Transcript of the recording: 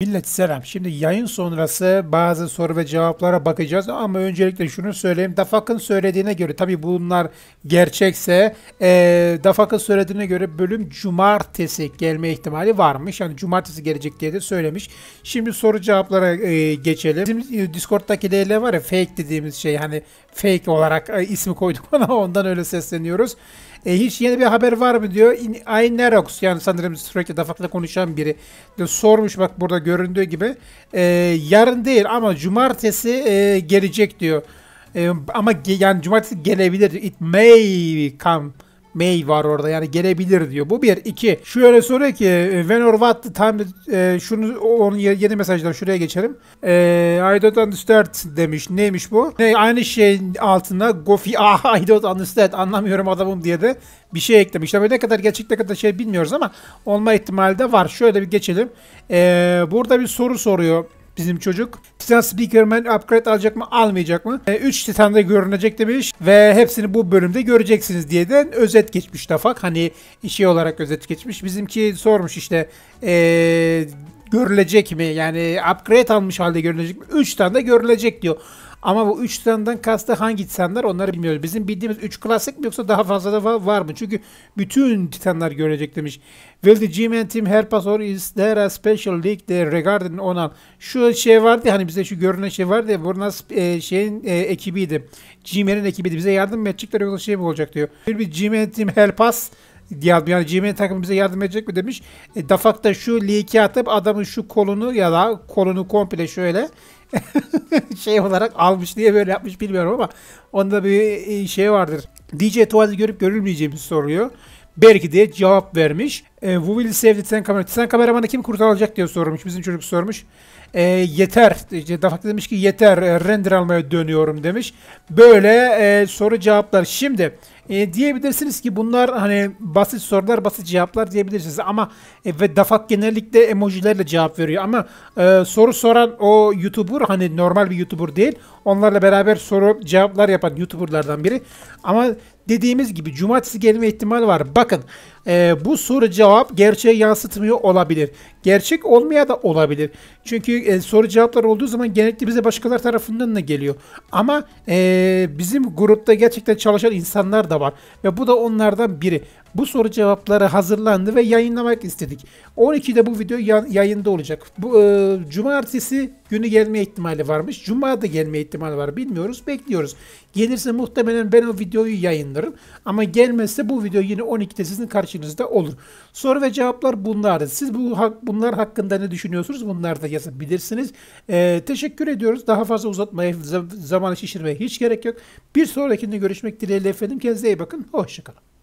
Millet selam. Şimdi yayın sonrası bazı soru ve cevaplara bakacağız ama öncelikle şunu söyleyeyim. Dafak'ın söylediğine göre tabii bunlar gerçekse e, Dafak'ın söylediğine göre bölüm cumartesi gelme ihtimali varmış. Yani cumartesi gelecek diye de söylemiş. Şimdi soru cevaplara e, geçelim. Bizim e, Discord'daki LL var ya fake dediğimiz şey hani fake olarak e, ismi koyduk ona ondan öyle sesleniyoruz. E, hiç yeni bir haber var mı diyor. Aynerox yani sanırım sürekli Dafak'la konuşan biri. De, sormuş bak burada göründüğü gibi e, yarın değil ama cumartesi e, gelecek diyor. E, ama ge, yani cumartesi gelebilir. It may come may var orada yani gelebilir diyor. Bu bir. iki Şöyle soruyor ki e, when or what time e, şunu onun yeni mesajdan şuraya geçelim. E, I don't understand demiş. Neymiş bu? Ne, aynı şeyin altına Goofy ah I don't understand anlamıyorum adamım diye de bir şey eklemiş. Tabii ne kadar gerçek ne kadar şey bilmiyoruz ama olma ihtimali de var. Şöyle bir geçelim. E, burada bir soru soruyor bizim çocuk. Titan Speakerman upgrade alacak mı almayacak mı? 3 e, Titan'da görünecek demiş ve hepsini bu bölümde göreceksiniz diye de özet geçmiş Tafak. Hani şey olarak özet geçmiş. Bizimki sormuş işte eee görülecek mi? Yani upgrade almış halde görülecek mi? 3 tane de görülecek diyor. Ama bu 3 trenden kastı hangi titanlar onları bilmiyoruz. Bizim bildiğimiz 3 klasik mi yoksa daha fazla da var mı? Çünkü bütün titanlar görecek demiş. Will the G-Man team help us or is there a special league they regarding on all? Şu şey vardı hani bize şu görünen şey vardı ya bunlar e, şeyin e, ekibiydi. G-Man'in ekibiydi. Bize yardım mı edecekler yoksa şey mi olacak diyor. Will the G-Man team help us yani Cime'nin takımı bize yardım edecek mi demiş. E, da şu leak'i atıp adamın şu kolunu ya da kolunu komple şöyle şey olarak almış diye böyle yapmış bilmiyorum ama onda bir e, şey vardır. DJ Tuval'i görüp görülmeyeceğimizi soruyor. Belki diye cevap vermiş. E, Who will save the ten kameraman? kameramanı kim kurtaracak diye sormuş. Bizim çocuk sormuş. E, yeter. İşte Dafak demiş ki yeter. E, render almaya dönüyorum demiş. Böyle e, soru cevaplar. Şimdi e, diyebilirsiniz ki bunlar hani basit sorular, basit cevaplar diyebilirsiniz ama e, ve Dafak genellikle emojilerle cevap veriyor ama e, soru soran o YouTuber hani normal bir YouTuber değil. Onlarla beraber soru cevaplar yapan YouTuber'lardan biri. Ama dediğimiz gibi cumartesi gelme ihtimali var. Bakın e, bu soru cevap gerçeği yansıtmıyor olabilir. Gerçek olmaya da olabilir. Çünkü e, soru cevaplar olduğu zaman genellikle bize başkalar tarafından da geliyor. Ama e, bizim grupta gerçekten çalışan insanlar da var. Ve bu da onlardan biri. Bu soru cevapları hazırlandı ve yayınlamak istedik. 12'de bu video yayında olacak. Bu e, cumartesi günü gelme ihtimali varmış. Cuma da gelme ihtimali var. Bilmiyoruz. Bekliyoruz. Gelirse muhtemelen ben o videoyu yayınlarım. Ama gelmezse bu video yine 12'de sizin karşınızda olur. Soru ve cevaplar bunlardı. Siz bu bunlar hakkında ne düşünüyorsunuz? Bunlar da yazabilirsiniz. E, teşekkür ediyoruz. Daha fazla uzatmaya, zamanı şişirmeye hiç gerek yok. Bir sonrakinde görüşmek dileğiyle efendim. Kendinize iyi bakın. Hoşçakalın.